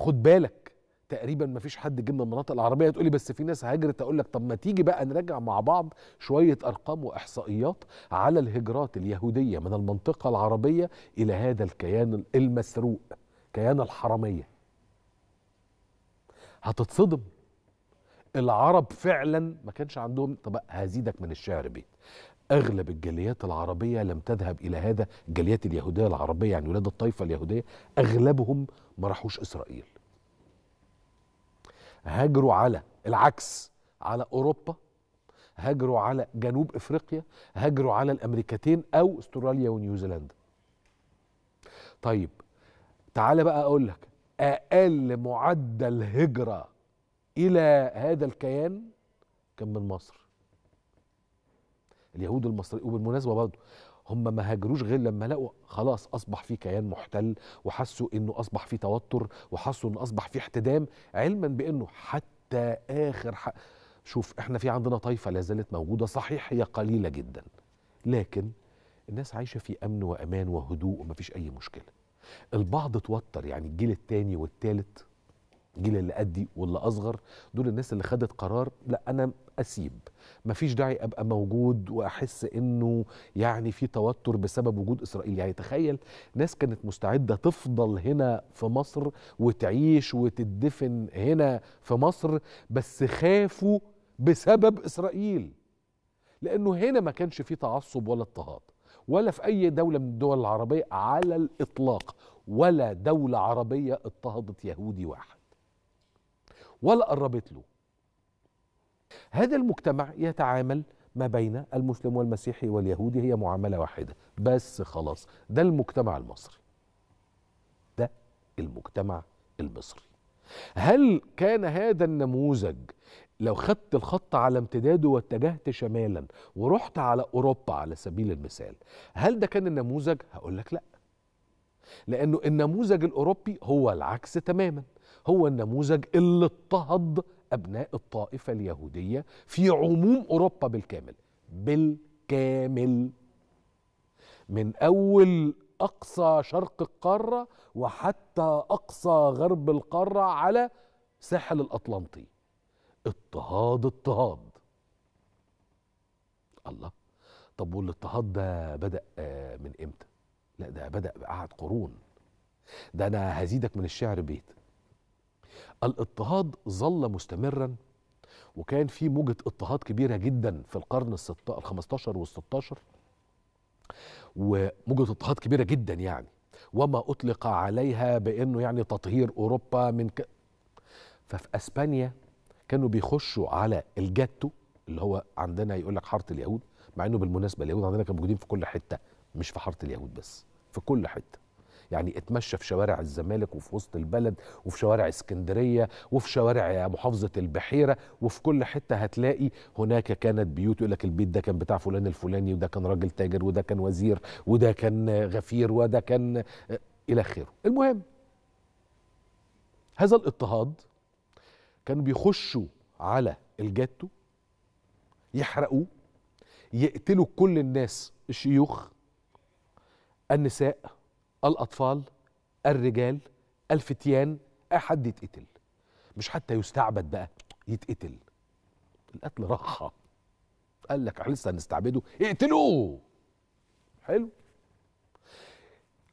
خد بالك تقريبا ما فيش حد جه من المناطق العربيه تقولي بس في ناس هاجرت اقول لك طب ما تيجي بقى نراجع مع بعض شويه ارقام واحصائيات على الهجرات اليهوديه من المنطقه العربيه الى هذا الكيان المسروق كيان الحرامية هتتصدم العرب فعلا ما كانش عندهم طب هزيدك من الشعر بيت أغلب الجاليات العربية لم تذهب إلى هذا الجاليات اليهودية العربية يعني ولاد الطائفة اليهودية أغلبهم ما راحوش إسرائيل هاجروا على العكس على أوروبا هاجروا على جنوب إفريقيا هاجروا على الأمريكتين أو استراليا ونيوزيلندا طيب تعال بقى أقول لك أقل معدل هجرة إلى هذا الكيان كان من مصر اليهود المصريين وبالمناسبه برضه هم ما هاجروش غير لما لقوا خلاص اصبح في كيان محتل وحسوا انه اصبح في توتر وحسوا انه اصبح في احتدام علما بانه حتى اخر حق شوف احنا في عندنا طائفه لا زالت موجوده صحيح هي قليله جدا لكن الناس عايشه في امن وامان وهدوء ومفيش اي مشكله البعض اتوتر يعني الجيل الثاني والثالث الجيل اللي قدي واللي اصغر دول الناس اللي خدت قرار لا انا اسيب مفيش داعي ابقى موجود واحس انه يعني في توتر بسبب وجود اسرائيل يعني تخيل ناس كانت مستعده تفضل هنا في مصر وتعيش وتدفن هنا في مصر بس خافوا بسبب اسرائيل لانه هنا ما كانش في تعصب ولا اضطهاد ولا في اي دوله من الدول العربيه على الاطلاق ولا دوله عربيه اضطهدت يهودي واحد ولا قربت له هذا المجتمع يتعامل ما بين المسلم والمسيحي واليهودي هي معاملة واحدة بس خلاص ده المجتمع المصري ده المجتمع المصري هل كان هذا النموذج لو خدت الخط على امتداده واتجهت شمالا ورحت على أوروبا على سبيل المثال هل ده كان النموذج؟ هقول لك لأ لأنه النموذج الأوروبي هو العكس تماما هو النموذج اللي اضطهد أبناء الطائفة اليهودية في عموم أوروبا بالكامل بالكامل من أول أقصى شرق القارة وحتى أقصى غرب القارة على ساحل الأطلنطي اضطهاد اضطهاد الله طب والاضطهاد ده بدأ آه، من امتى لا ده بدأ قعد قرون ده أنا هزيدك من الشعر بيت الاضطهاد ظل مستمرا وكان في موجة اضطهاد كبيرة جدا في القرن ال 15 وال 16 وموجة اضطهاد كبيرة جدا يعني وما أطلق عليها بأنه يعني تطهير أوروبا من ك... ففي أسبانيا كانوا بيخشوا على الجاتو اللي هو عندنا يقول لك حارة اليهود مع انه بالمناسبه اليهود عندنا كانوا موجودين في كل حته مش في حاره اليهود بس في كل حته يعني اتمشى في شوارع الزمالك وفي وسط البلد وفي شوارع اسكندريه وفي شوارع محافظه البحيره وفي كل حته هتلاقي هناك كانت بيوت يقول لك البيت ده كان بتاع فلان الفلاني وده كان راجل تاجر وده كان وزير وده كان غفير وده كان آه، الى اخره المهم هذا الاضطهاد كانوا بيخشوا على الجاتو يحرقوه يقتلوا كل الناس الشيوخ النساء الأطفال الرجال الفتيان أي حد يتقتل مش حتى يستعبد بقى يتقتل القتل راحة قال لك احنا لسه هنستعبده اقتلوه حلو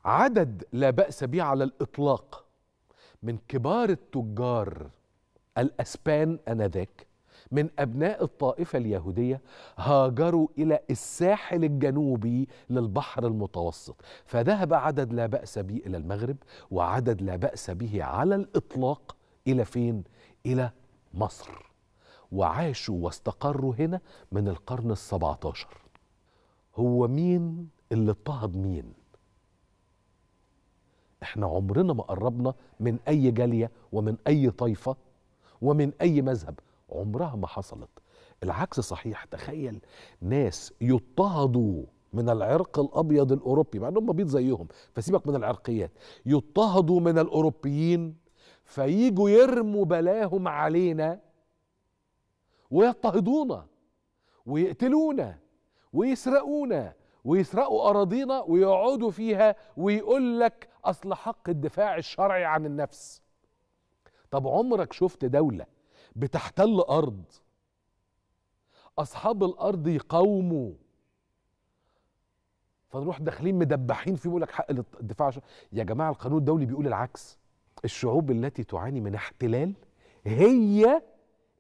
عدد لا بأس به على الإطلاق من كبار التجار الأسبان آنذاك من أبناء الطائفة اليهودية هاجروا إلى الساحل الجنوبي للبحر المتوسط فذهب عدد لا بأس به إلى المغرب وعدد لا بأس به على الإطلاق إلى فين؟ إلى مصر وعاشوا واستقروا هنا من القرن السبعة عشر هو مين اللي اضطهد مين؟ احنا عمرنا ما قربنا من أي جالية ومن أي طائفة ومن أي مذهب عمرها ما حصلت العكس صحيح تخيل ناس يضطهدوا من العرق الابيض الاوروبي مع انهم بيض زيهم فسيبك من العرقيات يضطهدوا من الاوروبيين فييجوا يرموا بلاهم علينا ويضطهدونا ويقتلونا ويسرقونا ويسرقوا اراضينا ويقعدوا فيها ويقول لك اصل حق الدفاع الشرعي عن النفس طب عمرك شفت دوله بتحتل ارض اصحاب الارض يقاوموا فنروح داخلين مدبحين فيه لك حق الدفاع يا جماعه القانون الدولي بيقول العكس الشعوب التي تعاني من احتلال هي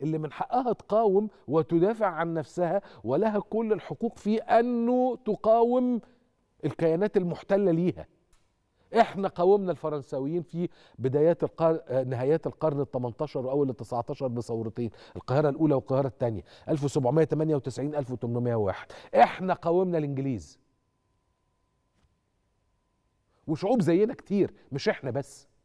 اللي من حقها تقاوم وتدافع عن نفسها ولها كل الحقوق في انه تقاوم الكيانات المحتله ليها احنا قاومنا الفرنساويين في بدايات القر... نهايات القرن ال 18 واول ال 19 بثورتين القاهره الاولى والقاهره الثانيه 1798 1801 احنا قاومنا الانجليز وشعوب زينا كتير مش احنا بس